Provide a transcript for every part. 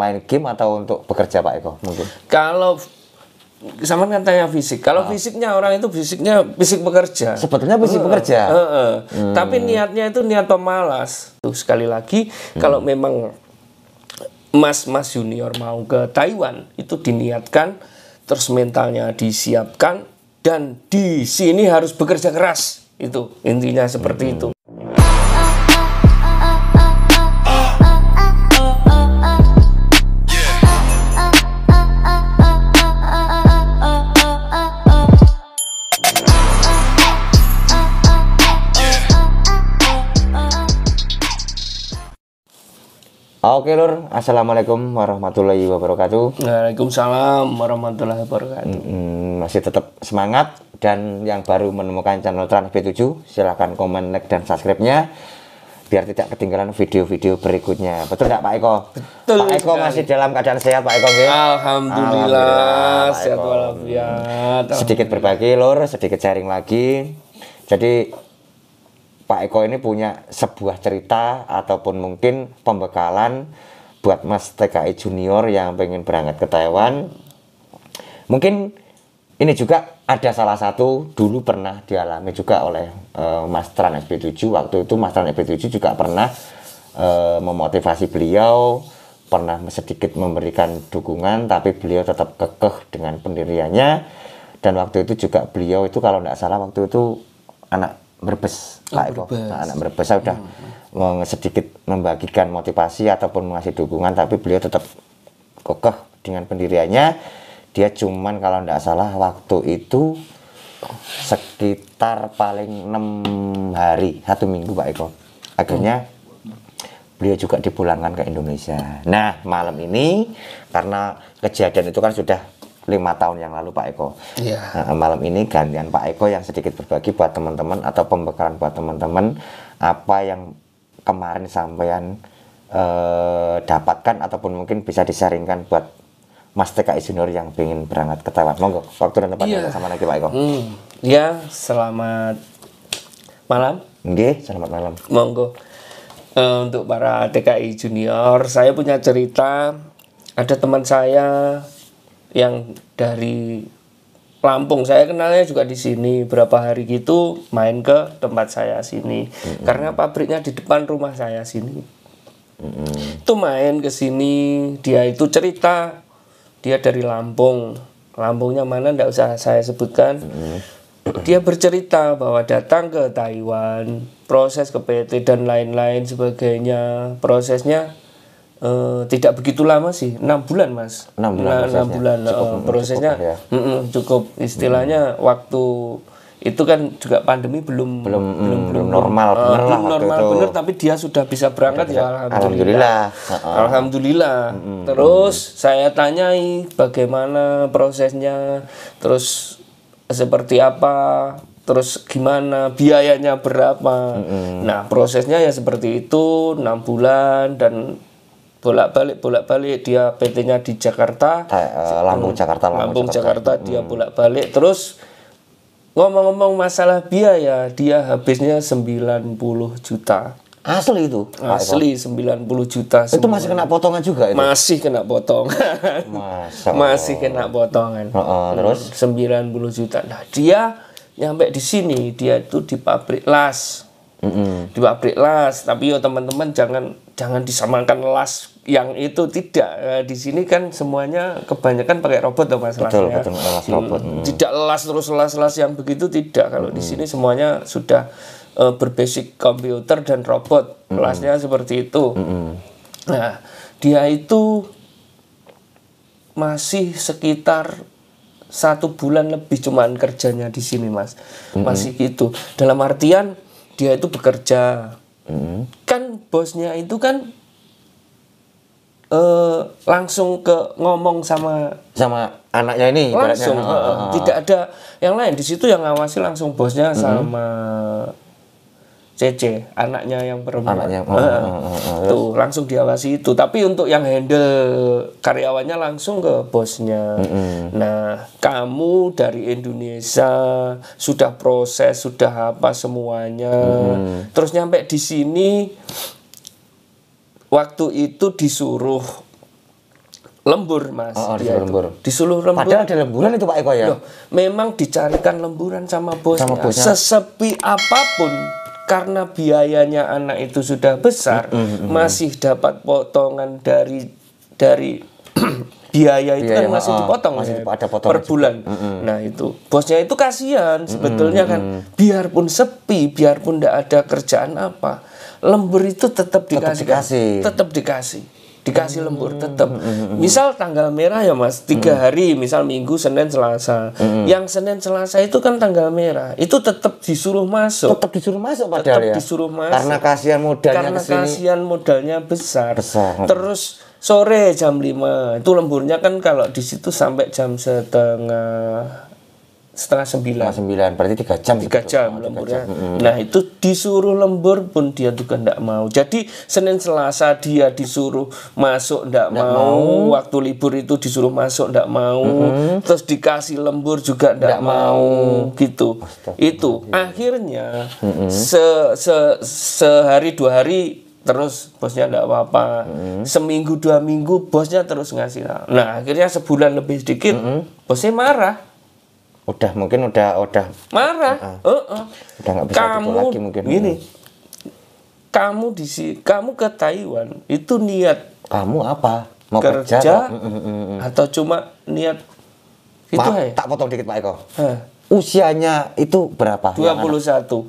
main game atau untuk bekerja Pak Eko mungkin? Kalau sama kan tanya fisik. Kalau oh. fisiknya orang itu fisiknya fisik bekerja. Sebetulnya fisik uh, bekerja. Uh, uh. Hmm. Tapi niatnya itu niat pemalas. Tuh sekali lagi hmm. kalau memang mas-mas junior mau ke Taiwan itu diniatkan terus mentalnya disiapkan dan di sini harus bekerja keras itu intinya seperti hmm. itu. Oke lur, assalamualaikum warahmatullahi wabarakatuh. Waalaikumsalam warahmatullahi wabarakatuh. mm Masih tetap semangat dan yang baru menemukan channel Trans B7 silahkan komen, like dan subscribe-nya biar tidak ketinggalan video-video berikutnya. Betul tidak Pak Eko? Betul. Pak Eko masih dalam keadaan sehat Pak Eko Alhamdulillah, Alhamdulillah sehat walafiat. Sedikit berbagi lor, sedikit sharing lagi. Jadi Pak Eko ini punya sebuah cerita ataupun mungkin pembekalan buat Mas TKI Junior yang pengen berangkat ke Taiwan. Mungkin ini juga ada salah satu dulu pernah dialami juga oleh uh, Mas Tran SP7 waktu itu Mas Tran SP7 juga pernah uh, memotivasi beliau pernah sedikit memberikan dukungan tapi beliau tetap kekeh dengan pendiriannya dan waktu itu juga beliau itu kalau tidak salah waktu itu anak berbes, Pak oh, Eko nah, anak Brebes saya sudah hmm. sedikit membagikan motivasi ataupun mengasih dukungan tapi beliau tetap kokoh dengan pendiriannya dia cuman kalau tidak salah waktu itu sekitar paling enam hari satu minggu Pak Eko akhirnya beliau juga dipulangkan ke Indonesia. Nah, malam ini karena kejadian itu kan sudah lima tahun yang lalu Pak Eko. Yeah. Nah, malam ini gantian Pak Eko yang sedikit berbagi buat teman-teman atau pembekalan buat teman-teman apa yang kemarin sampean eh, dapatkan ataupun mungkin bisa disaringkan buat Mas TKI Junior yang ingin berangkat ke Taiwan. Monggo, waktu dan tempatnya yeah. sama lagi Pak Eko. Hmm. Ya, selamat malam. Nggih, selamat malam. Monggo. Uh, untuk para TKI Junior, saya punya cerita ada teman saya yang dari Lampung saya kenalnya juga di sini berapa hari gitu main ke tempat saya sini mm-hmm. karena pabriknya di depan rumah saya sini mm-hmm. itu main ke sini dia itu cerita dia dari Lampung Lampungnya mana tidak usah saya sebutkan mm-hmm. dia bercerita bahwa datang ke Taiwan proses ke PT dan lain-lain sebagainya prosesnya Eh, tidak begitu lama sih, enam bulan mas. Enam bulan, nah, 6 bulan cukup, uh, prosesnya cukup, ya. mm -mm, cukup istilahnya hmm. waktu itu kan juga pandemi belum belum mm, belum, belum normal uh, bener belum normal itu. bener tapi dia sudah bisa berangkat ya, ya alhamdulillah alhamdulillah, alhamdulillah. Hmm, terus hmm. saya tanyai bagaimana prosesnya terus seperti apa terus gimana biayanya berapa hmm. nah prosesnya ya seperti itu enam bulan dan bolak-balik bolak-balik dia PT-nya di Jakarta eh, Lampung Jakarta Lampung, Lampung Jakarta, Jakarta hmm. dia bolak-balik terus ngomong-ngomong masalah biaya dia habisnya 90 juta Asli itu. Asli sembilan 90 juta. Semua. Itu masih kena potongan juga itu. Masih kena potongan. masih kena potongan. Uh, uh, terus 90 juta. Nah, dia nyampe di sini, dia itu di pabrik las. Mm-hmm. pabrik las, tapi yo teman-teman jangan jangan disamakan las yang itu tidak. Eh, di sini kan semuanya kebanyakan pakai robot dong mas betul, lasnya. Betul, las robot. Hmm. Tidak las terus las-las yang begitu tidak. Kalau hmm di sini semuanya sudah uh, berbasic komputer dan robot. Mm-hmm. Lasnya seperti itu. hmm Nah, dia itu masih sekitar satu bulan lebih cuman kerjanya di sini mas, hmm masih gitu. Dalam artian dia itu bekerja hmm. kan bosnya itu kan uh, langsung ke ngomong sama sama anaknya ini langsung uh, uh, uh. tidak ada yang lain di situ yang ngawasi langsung bosnya hmm. sama CC anaknya yang perempuan anaknya uh, uh, uh, tuh langsung diawasi itu tapi untuk yang handle karyawannya langsung ke bosnya mm -hmm. nah kamu dari Indonesia sudah proses sudah apa semuanya mm -hmm. terus nyampe di sini waktu itu disuruh lembur mas oh, oh disuruh lembur disuruh lembur padahal ada lemburan itu pak Eko ya Loh, memang dicarikan lemburan sama bosnya, sama bosnya. sesepi apapun karena biayanya anak itu sudah besar mm-hmm. masih dapat potongan dari dari biaya itu kan biaya kan masih ah, dipotong masih ada potongan per bulan. Mm-hmm. Nah itu bosnya itu kasihan sebetulnya mm-hmm. kan biarpun sepi biarpun tidak ada kerjaan apa lembur itu tetap, tetap dikasih. tetap kan. dikasih dikasih hmm. lembur tetap. Hmm, hmm, misal tanggal merah ya mas, tiga hari, misal minggu, senin, selasa. Yang senin, selasa itu kan tanggal merah, itu tetap disuruh masuk. Tetap disuruh masuk tetap ya? Disuruh masuk. Karena kasihan modalnya. Karena kesini. kasihan modalnya besar. Besar. Terus sore jam lima, itu lemburnya kan kalau di situ sampai jam setengah setengah sembilan. Setengah sembilan, berarti tiga jam. Tiga gitu. jam oh, lemburnya. Jam. Ya. Nah itu disuruh lembur pun dia juga tidak mau. Jadi Senin Selasa dia disuruh masuk tidak mau. mau, waktu libur itu disuruh masuk tidak mau, hmm. terus dikasih lembur juga tidak mau. mau, gitu. Astaga. Itu akhirnya hmm. sehari dua hari terus bosnya tidak apa-apa hmm. seminggu dua minggu bosnya terus ngasih nah akhirnya sebulan lebih sedikit hmm. bosnya marah udah mungkin udah udah marah uh, uh, uh. udah nggak bisa kamu, gitu lagi mungkin ini kamu di kamu ke Taiwan itu niat kamu apa mau kerja, kerja mm, mm, mm, atau cuma niat itu tak potong dikit Pak Eko huh. usianya itu berapa 21 satu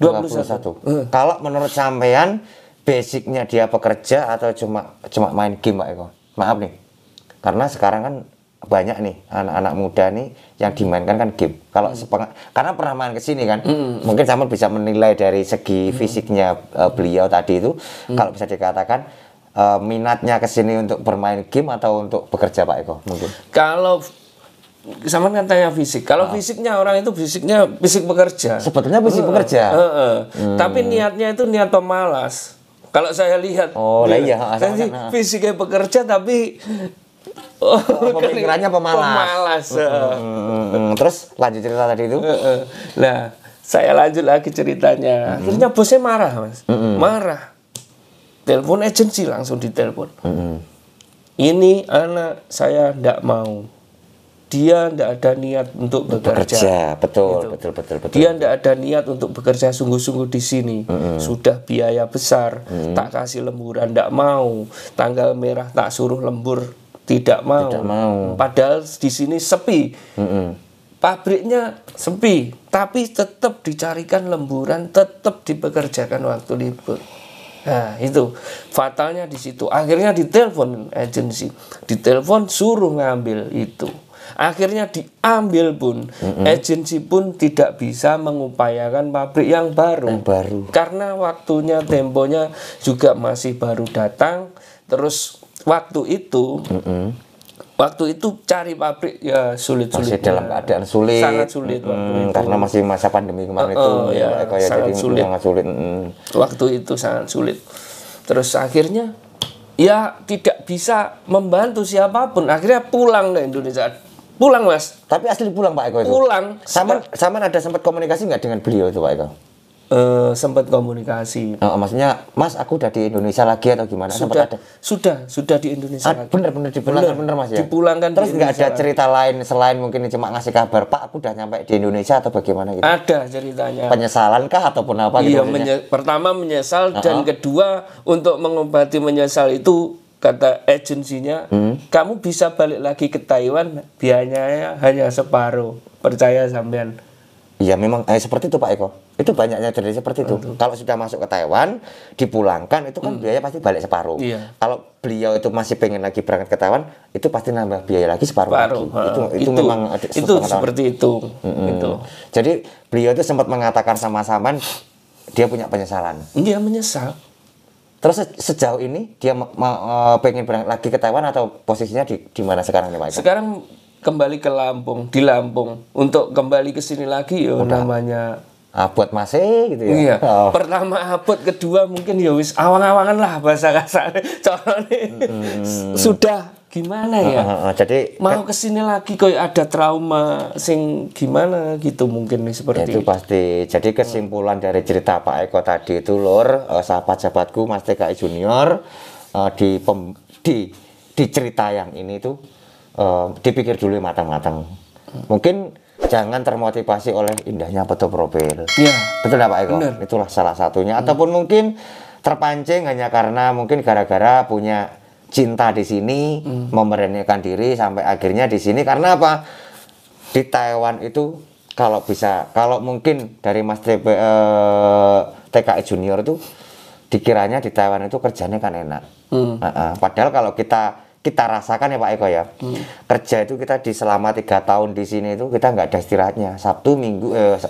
dua puluh satu kalau menurut sampean basicnya dia pekerja atau cuma cuma main game Pak Eko maaf nih karena sekarang kan banyak nih anak-anak muda nih yang dimainkan kan game. Kalau hmm. karena pernah main ke sini kan, hmm. hmm, hmm. mungkin sama bisa menilai dari segi hmm. fisiknya uh, beliau tadi itu, hmm. kalau bisa dikatakan uh, minatnya ke sini untuk bermain game atau untuk bekerja Pak Eko mungkin. Kalau sama kan tanya fisik. Kalau oh. fisiknya orang itu fisiknya fisik bekerja. Sebetulnya fisik uh, bekerja. Uh, uh. Hmm. Tapi niatnya itu niat pemalas. Kalau saya lihat, oh lah iya, kan fisiknya bekerja tapi Oh, pemikirannya pemalas. Pemalas. Uh, uh, uh, Terus lanjut cerita tadi itu. Nah, saya lanjut lagi ceritanya. mm Akhirnya bosnya marah, Mas. hmm Marah. Telepon agensi langsung ditelepon. hmm Ini anak saya ndak mau. Dia ndak ada niat untuk bekerja. bekerja. Betul, gitu. betul, betul, betul. Dia ndak ada niat untuk bekerja sungguh-sungguh di sini. Mm-hmm. Sudah biaya besar, mm-hmm. tak kasih lemburan ndak mau. Tanggal merah tak suruh lembur tidak mau. Tidak mau. Padahal di sini sepi. Mm -mm. Pabriknya sepi, tapi tetap dicarikan lemburan, tetap dipekerjakan waktu libur. Nah, itu fatalnya di situ. Akhirnya ditelepon agensi, ditelepon suruh ngambil itu. Akhirnya diambil pun, mm -hmm. agensi pun tidak bisa mengupayakan pabrik yang baru. Yang baru. Karena waktunya, temponya juga masih baru datang, terus waktu itu mm -hmm. waktu itu cari pabrik ya sulit sulit masih dalam keadaan sulit sangat sulit mm, waktu itu. karena masih masa pandemi kemarin uh, uh, itu ya, ya sangat jadi sulit sangat sulit mm. waktu itu sangat sulit terus akhirnya ya tidak bisa membantu siapapun akhirnya pulang ke Indonesia pulang mas tapi asli pulang pak Eko itu pulang sama sama ada sempat komunikasi nggak dengan beliau itu pak Eko uh, eh, sempat komunikasi. Oh, maksudnya, Mas, aku udah di Indonesia lagi atau gimana? Sudah, ada. sudah, sudah di Indonesia. Ah, lagi. Bener, bener dipulangkan, bener, bener Mas ya. Dipulangkan. Terus di nggak ada cerita lagi. lain selain mungkin cuma ngasih kabar, Pak, aku udah nyampe di Indonesia atau bagaimana gitu? Ada ceritanya. Penyesalan kah ataupun apa? Gitu iya, gitu, menye pertama menyesal uh -huh. dan kedua untuk mengobati menyesal itu kata agensinya, hmm. kamu bisa balik lagi ke Taiwan biayanya hanya separuh. Percaya sampean Iya memang eh, seperti itu Pak Eko. Itu banyaknya terjadi seperti itu. Betul. Kalau sudah masuk ke Taiwan, dipulangkan itu kan hmm. biaya pasti balik separuh. Iya. Kalau beliau itu masih pengen lagi berangkat ke Taiwan, itu pasti nambah biaya lagi separuh lagi. Uh, Itu, itu itu memang ada itu seperti itu. hmm Itu. Jadi beliau itu sempat mengatakan sama Saman dia punya penyesalan. Dia menyesal. Terus sejauh ini dia eh, pengen berangkat lagi ke Taiwan atau posisinya di di mana sekarang nih Pak Eko? Sekarang kembali ke Lampung, di Lampung untuk kembali ke sini lagi ya oh, namanya abot masih gitu ya. Iya. Oh. Pertama abot, kedua mungkin ya wis awang-awangan lah bahasa kasar. Corone hmm. sudah gimana ya? jadi mau kan ke sini lagi kok ada trauma sing gimana gitu mungkin nih seperti itu, pasti. Jadi kesimpulan dari cerita Pak Eko tadi itu lor eh, sahabat sahabatku Mas TKI Junior eh, di pem, di di cerita yang ini tuh Eh, dipikir dulu matang-matang. Mungkin jangan termotivasi oleh indahnya foto profil. Iya. Betul nggak Pak Eko? Bener. Itulah salah satunya. Hmm. Ataupun mungkin terpancing hanya karena mungkin gara-gara punya cinta di sini, hmm. memberanikan diri sampai akhirnya di sini. Karena apa? Di Taiwan itu kalau bisa, kalau mungkin dari Mas TP, eh, TKI e Junior itu dikiranya di Taiwan itu kerjanya kan enak. Hmm. Uh -uh. Padahal kalau kita kita rasakan ya Pak Eko ya hmm. kerja itu kita di selama tiga tahun di sini itu kita nggak ada istirahatnya Sabtu Minggu eh,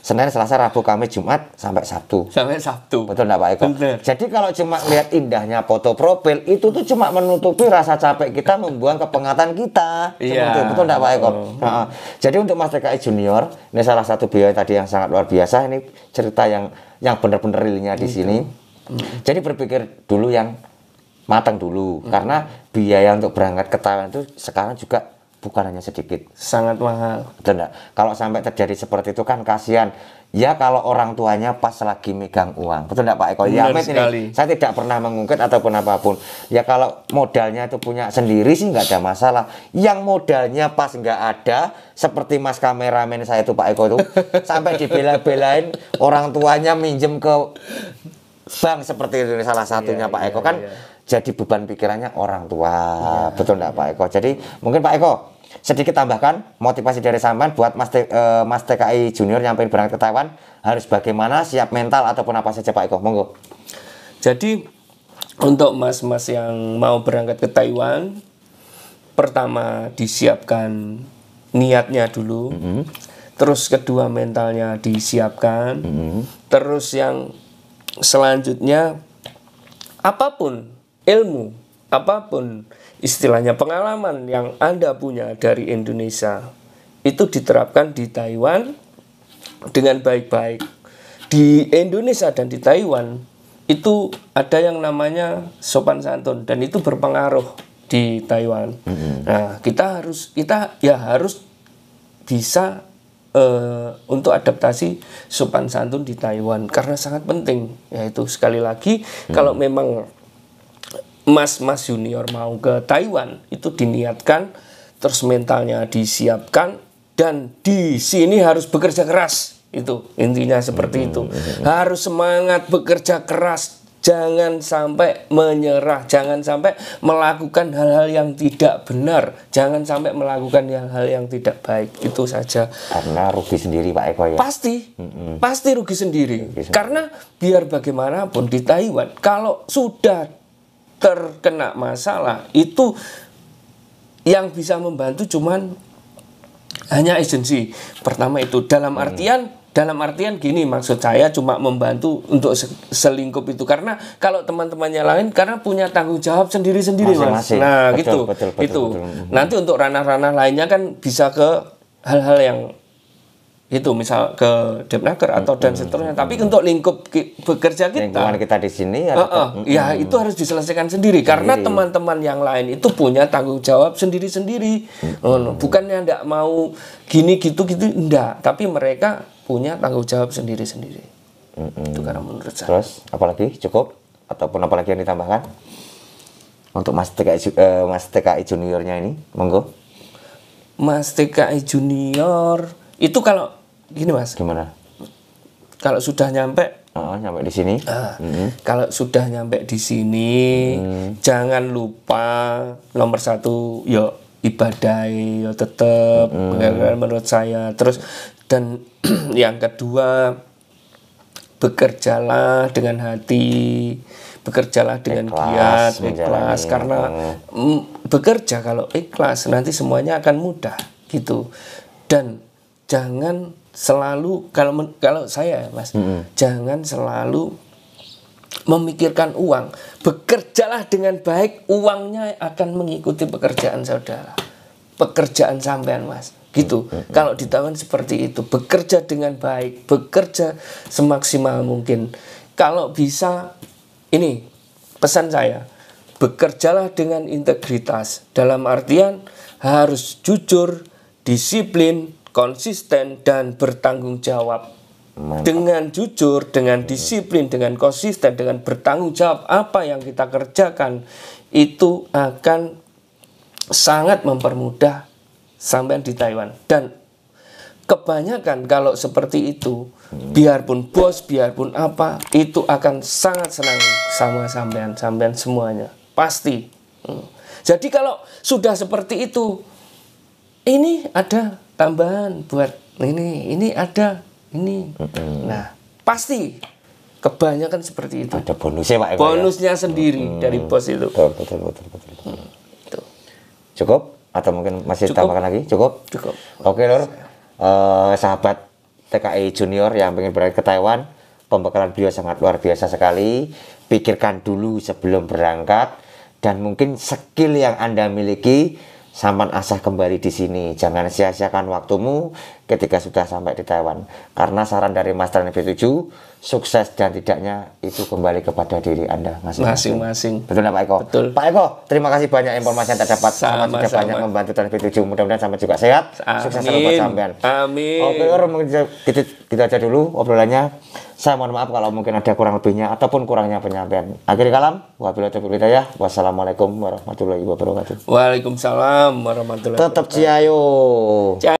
Senin Selasa Rabu Kamis Jumat sampai Sabtu sampai Sabtu betul nggak Pak Eko Bener. jadi kalau cuma lihat indahnya foto profil itu tuh cuma menutupi rasa capek kita membuang kepengatan kita iya. Yeah. betul nggak Pak Eko oh. nah, jadi untuk Mas TKI Junior ini salah satu biaya tadi yang sangat luar biasa ini cerita yang yang benar-benar realnya di iya. sini hmm. jadi berpikir dulu yang matang dulu hmm. karena biaya untuk berangkat ke Thailand itu sekarang juga bukan hanya sedikit sangat mahal betul kalau sampai terjadi seperti itu kan kasihan ya kalau orang tuanya pas lagi megang uang betul enggak Pak Eko ya ini saya tidak pernah mengungkit ataupun apapun ya kalau modalnya itu punya sendiri sih nggak ada masalah yang modalnya pas nggak ada seperti mas kameramen saya itu Pak Eko itu sampai dibela-belain orang tuanya minjem ke bank seperti itu salah satunya ya, Pak Eko ya, kan ya jadi beban pikirannya orang tua. Ya. Betul enggak Pak Eko? Jadi mungkin Pak Eko sedikit tambahkan motivasi dari sampean buat Mas, T, uh, Mas TKI Junior nyampein berangkat ke Taiwan harus bagaimana siap mental ataupun apa saja Pak Eko? Monggo. Jadi untuk mas-mas yang mau berangkat ke Taiwan pertama disiapkan niatnya dulu. Mm -hmm. Terus kedua mentalnya disiapkan. Mm -hmm. Terus yang selanjutnya apapun ilmu apapun istilahnya pengalaman yang Anda punya dari Indonesia itu diterapkan di Taiwan dengan baik-baik. Di Indonesia dan di Taiwan itu ada yang namanya sopan santun dan itu berpengaruh di Taiwan. Mm-hmm. Nah, kita harus kita ya harus bisa uh, untuk adaptasi sopan santun di Taiwan karena sangat penting yaitu sekali lagi -hmm. kalau memang mas-mas junior mau ke Taiwan itu diniatkan terus mentalnya disiapkan dan di sini harus bekerja keras itu intinya seperti itu hmm, hmm, hmm. harus semangat bekerja keras jangan sampai menyerah jangan sampai melakukan hal-hal yang tidak benar jangan sampai melakukan hal-hal yang tidak baik itu saja karena rugi sendiri Pak Eko ya pasti pasti rugi sendiri rugi sendiri. karena biar bagaimanapun di Taiwan kalau sudah terkena masalah itu yang bisa membantu cuman hanya agensi pertama itu dalam hmm. artian hmm. dalam artian gini maksud saya cuma membantu untuk selingkup itu karena kalau teman-temannya lain karena punya tanggung jawab sendiri-sendiri mas nah betul, gitu betul, betul, itu betul, betul. Hmm. nanti untuk ranah-ranah lainnya kan bisa ke hal-hal yang itu misal ke Depnaker atau dan seterusnya. Tapi untuk lingkup ki, bekerja kita, lingkungan kita di sini, ya, uh, uh, ya itu harus diselesaikan sendiri, sendiri. karena teman-teman yang lain itu punya tanggung jawab sendiri-sendiri. Hmm. Bukannya tidak mau gini gitu gitu, enggak. Tapi mereka punya tanggung jawab sendiri-sendiri. Hmm. Itu karena menurut saya. Terus apalagi cukup ataupun apalagi yang ditambahkan untuk Mas TKI, uh, eh, Mas TKI juniornya ini, monggo. Mas TKI junior itu kalau gini mas. Gimana? Kalau sudah nyampe. Oh, nyampe di sini. Uh, mm Kalau sudah nyampe di sini, mm. jangan lupa nomor satu, yo ibadah, yo tetap. Mm. Mm-hmm. Menurut saya. Terus dan yang kedua bekerjalah dengan hati bekerjalah dengan ikhlas, giat ikhlas karena bekerja kalau ikhlas nanti semuanya akan mudah gitu dan jangan selalu kalau kalau saya mas mm-hmm. jangan selalu memikirkan uang bekerjalah dengan baik uangnya akan mengikuti pekerjaan saudara pekerjaan sampean mas gitu mm-hmm. kalau ditawan seperti itu bekerja dengan baik bekerja semaksimal mungkin kalau bisa ini pesan saya bekerjalah dengan integritas dalam artian harus jujur disiplin konsisten dan bertanggung jawab. Mantap. Dengan jujur, dengan disiplin, dengan konsisten, dengan bertanggung jawab apa yang kita kerjakan itu akan sangat mempermudah sampean di Taiwan dan kebanyakan kalau seperti itu hmm. biarpun bos biarpun apa itu akan sangat senang sama sampean sampean semuanya pasti hmm. jadi kalau sudah seperti itu ini ada tambahan buat ini ini ada ini mm-hmm. nah pasti kebanyakan seperti itu ada bonusnya pak ya, ya? bonusnya ya? sendiri hmm. dari bos itu betul betul betul betul, Hmm, cukup atau mungkin masih cukup. tambahkan lagi cukup cukup oke lor uh, eh, sahabat TKI junior yang ingin berangkat ke Taiwan pembekalan beliau sangat luar biasa sekali pikirkan dulu sebelum berangkat dan mungkin skill yang anda miliki sampan asah kembali di sini. Jangan sia-siakan waktumu, ketika sudah sampai di Taiwan. Karena saran dari Master NB7, sukses dan tidaknya itu kembali kepada diri Anda masing-masing. Betul ya Pak Eko? Betul. Pak Eko, terima kasih banyak informasi yang terdapat. Sama, sama sudah banyak membantu dan NB7. Mudah-mudahan sama juga sehat. Amin. Sukses selalu buat sampean. Amin. Oke, Or, kita kita aja dulu obrolannya. Saya mohon maaf kalau mungkin ada kurang lebihnya ataupun kurangnya penyampaian. Akhir kalam, wabillahi ya. Wassalamualaikum warahmatullahi wabarakatuh. Waalaikumsalam warahmatullahi wabarakatuh. Tetap ciayo.